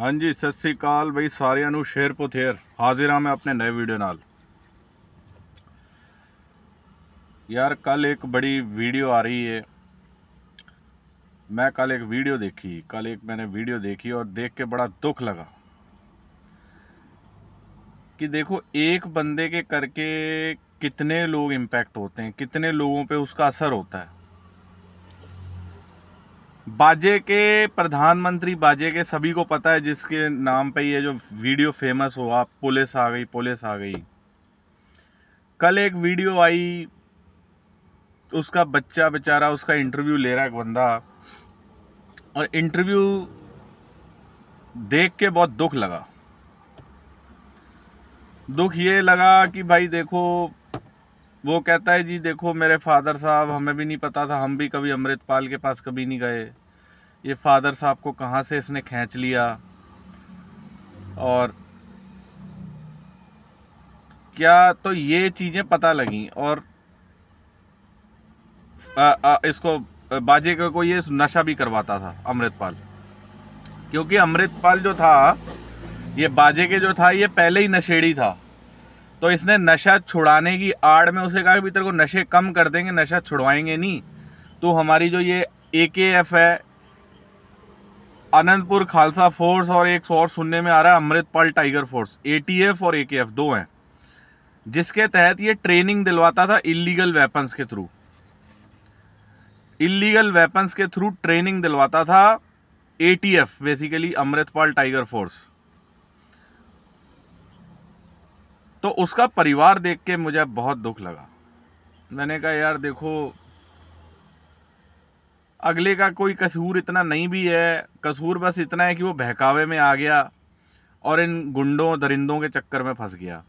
हाँ जी सत श्रीकाल ਬਈ ਸਾਰਿਆਂ शेर ਸ਼ੇਰਪੁਰ हाजिर हाँ मैं अपने नए वीडियो ਵੀਡੀਓ यार कल एक बड़ी वीडियो आ रही है मैं कल एक वीडियो देखी कल एक मैंने वीडियो देखी और देख के बड़ा दुख लगा कि देखो एक बंदे के करके कितने लोग इम्पैक्ट होते हैं कितने लोगों पे उसका असर होता है बाजे के प्रधानमंत्री बाजे के सभी को पता है जिसके नाम पे ये जो वीडियो फेमस हुआ पुलिस आ गई पुलिस आ गई कल एक वीडियो आई उसका बच्चा बेचारा उसका इंटरव्यू ले रहा है बंदा और इंटरव्यू देख के बहुत दुख लगा दुख ये लगा कि भाई देखो वो कहता है जी देखो मेरे फादर साहब हमें भी नहीं पता था हम भी कभी अमृतपाल के पास कभी नहीं गए ये फादर साहब को कहाँ से इसने खींच लिया और क्या तो ये चीज़ें पता लगी और आ, आ, इसको बाजे का को ये नशा भी करवाता था अमृतपाल क्योंकि अमृतपाल जो था ये बाजे के जो था ये पहले ही नशेड़ी था तो इसने नशा छुड़ाने की आड़ में उसे कहा कि तेरे को नशे कम कर देंगे नशा छुड़वाएंगे नहीं तो हमारी जो ये ए के एफ है अनंतपुर खालसा फोर्स और एक और सुनने में आ रहा है Amritpal tiger force A T F और ए के एफ दो हैं जिसके तहत ये ट्रेनिंग दिलवाता था इलीगल वेपन्स के थ्रू इलीगल वेपन्स के थ्रू ट्रेनिंग दिलवाता था A T F basically Amritpal tiger force तो उसका परिवार देख के मुझे बहुत दुख लगा मैंने कहा यार देखो अगले का कोई कसूर इतना नहीं भी है कसूर बस इतना है कि वो बहकावे में आ गया और इन गुंडों दरिंदों के चक्कर में फंस गया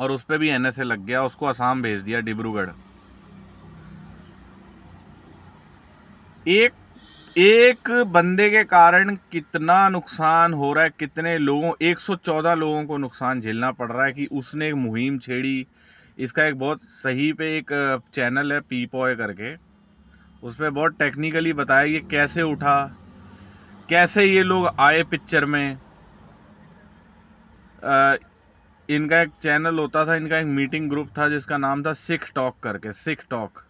और उस पर भी एन लग गया उसको असम भेज दिया डिब्रूगढ़ एक एक बंदे के कारण कितना नुकसान हो रहा है कितने लोगों 114 लोगों को नुकसान झेलना पड़ रहा है कि उसने एक मुहिम छेड़ी इसका एक बहुत सही पे एक चैनल है पी पॉय करके उस पर बहुत टेक्निकली बताया ये कैसे उठा कैसे ये लोग आए पिक्चर में आ, इनका एक चैनल होता था इनका एक मीटिंग ग्रुप था जिसका नाम था सिख टॉक करके सिख टॉक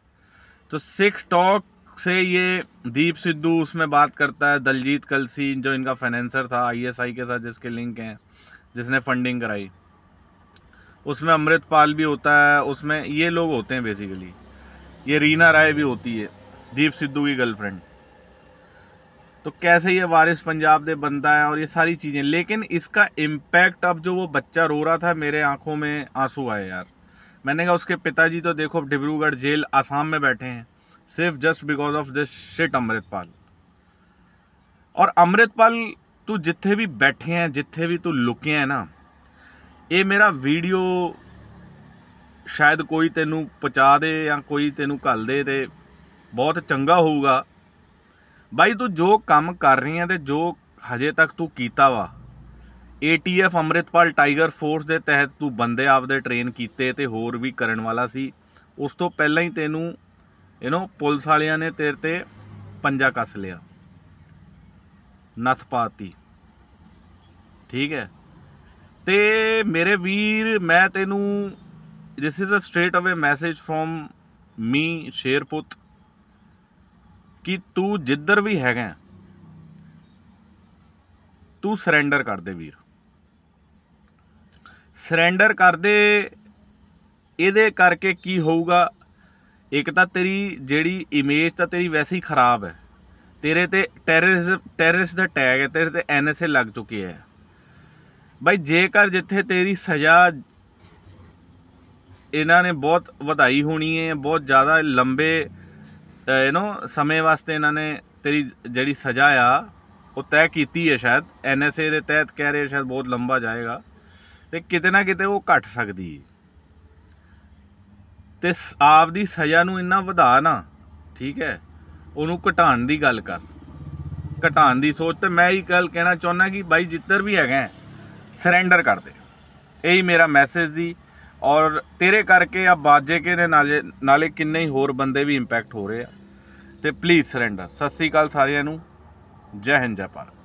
तो सिख टॉक से ये दीप सिद्धू उसमें बात करता है दलजीत कलसी जो इनका फाइनेंसर था आईएसआई के साथ जिसके लिंक हैं जिसने फंडिंग कराई उसमें अमृतपाल भी होता है उसमें ये लोग होते हैं बेसिकली ये रीना राय भी होती है दीप सिद्धू की गर्लफ्रेंड तो कैसे ये वारिस पंजाब दे बनता है और ये सारी चीज़ें लेकिन इसका इम्पैक्ट अब जो वो बच्चा रो रहा था मेरे आँखों में आंसू आए यार मैंने कहा उसके पिताजी तो देखो डिब्रूगढ़ जेल आसाम में बैठे हैं ਸਿਰਫ just because of this shit Amritpal ਔਰ ਅੰਮ੍ਰਿਤਪਾਲ ਤੂੰ ਜਿੱਥੇ ਵੀ ਬੈਠੇ ਆ ਜਿੱਥੇ ਵੀ ਤੂੰ ਲੁਕਿਆ ਹੈ ਨਾ ਇਹ ਮੇਰਾ ਵੀਡੀਓ ਸ਼ਾਇਦ ਕੋਈ ਤੈਨੂੰ ਪਹੁੰਚਾ ਦੇ ਜਾਂ ਕੋਈ ਤੈਨੂੰ ਕੱਲ ਦੇ ਤੇ ਬਹੁਤ ਚੰਗਾ ਹੋਊਗਾ ਬਾਈ ਤੂੰ ਜੋ ਕੰਮ ਕਰ ਰਹੀ ਹੈ ਤੇ ਜੋ ਹਜੇ ਤੱਕ ਤੂੰ ਕੀਤਾ ਵਾ ਏਟੀਐਫ ਅੰਮ੍ਰਿਤਪਾਲ ਟਾਈਗਰ ਫੋਰਸ ਦੇ ਤਹਿਤ ਤੂੰ ਬੰਦੇ ਆਪਦੇ ਟ੍ਰੇਨ ਕੀਤੇ ਤੇ ਹੋਰ ਵੀ ਕਰਨ ਵਾਲਾ ਸੀ ਉਸ ਤੋਂ ਪਹਿਲਾਂ ਹੀ ਤੈਨੂੰ ਯੂ نو ਪੁਲਿਸ ਵਾਲਿਆਂ ਨੇ ਤੇਰੇ ਤੇ ਪੰਜਾ ਕੱਸ ਲਿਆ ਨਸ ਪਾਤੀ ਠੀਕ ਹੈ ਤੇ ਮੇਰੇ ਵੀਰ ਮੈਂ ਤੈਨੂੰ this is a straight away message from me ਸ਼ੇਰਪੁੱਤ ਕਿ ਤੂੰ ਜਿੱਧਰ ਵੀ ਹੈਗਾ ਤੂੰ ਸਰੈਂਡਰ ਕਰ ਦੇ ਵੀਰ ਸਰੈਂਡਰ ਕਰ ਦੇ ਇਹਦੇ ਕਰਕੇ ਕੀ ਹੋਊਗਾ ਇੱਕ ਤਾਂ ਤੇਰੀ ਜਿਹੜੀ ਇਮੇਜ ਤਾਂ ਤੇਰੀ ਵੈਸੇ ਹੀ ਖਰਾਬ ਹੈ ਤੇਰੇ ਤੇ ਟੈਰਰਿਸਮ ਟੈਰਰਿਸਟ ਦਾ ਟੈਗ ਹੈ ਤੇਰੇ ਤੇ ਐਨਐਸਏ ਲੱਗ ਚੁੱਕੀ ਹੈ ਭਾਈ ਜੇਕਰ ਜਿੱਥੇ ਤੇਰੀ ਸਜ਼ਾ ਇਹਨਾਂ ਨੇ ਬਹੁਤ ਵਧਾਈ ਹੋਣੀ ਹੈ ਬਹੁਤ ਜ਼ਿਆਦਾ ਲੰਬੇ ਯੂ نو ਸਮੇਂ ਵਾਸਤੇ ਇਹਨਾਂ ਨੇ ਤੇਰੀ ਜਿਹੜੀ ਸਜ਼ਾ ਆ ਉਹ ਤੈਅ ਕੀਤੀ ਹੈ ਸ਼ਾਇਦ ਐਨਐਸਏ ਦੇ ਤਹਿਤ ਕਹਿ ਰਹੇ ਸ਼ਾਇਦ ਬਹੁਤ ਲੰਬਾ ਜਾਏਗਾ ਤੇ ਕਿਤੇ ਨਾ ਕਿਤੇ ਉਹ ਘਟ ਸਕਦੀ ਹੈ ਤੇ ਆਪ ਦੀ ਸਜ਼ਾ ਨੂੰ ਇੰਨਾ ਵਧਾ ਨਾ ਠੀਕ ਹੈ ਉਹਨੂੰ ਘਟਾਉਣ ਦੀ ਗੱਲ ਕਰ ਘਟਾਉਣ ਦੀ ਸੋਚ ਤੇ ਮੈਂ ਹੀ ਗੱਲ ਕਹਿਣਾ ਚਾਹੁੰਦਾ ਕਿ ਬਾਈ ਜਿੱਤਰ ਵੀ ਹੈਗਾ ਸਰੈਂਡਰ ਕਰ ਦੇ ਇਹੀ ਮੇਰਾ ਮੈਸੇਜ ਦੀ ਔਰ ਤੇਰੇ ਕਰਕੇ ਆ ਬਾਜੇ ਕੇ ਦੇ ਨਾਲੇ ਨਾਲੇ ਕਿੰਨੇ ਹੀ ਹੋਰ ਬੰਦੇ ਵੀ ਇੰਪੈਕਟ ਹੋ ਰਹੇ ਆ ਤੇ ਪਲੀਜ਼ ਸਰੈਂਡਰ ਸਤਿ ਸ੍ਰੀ ਅਕਾਲ ਸਾਰਿਆਂ ਨੂੰ ਜੈ ਹਿੰਦ ਜੈ ਭਾਰਤ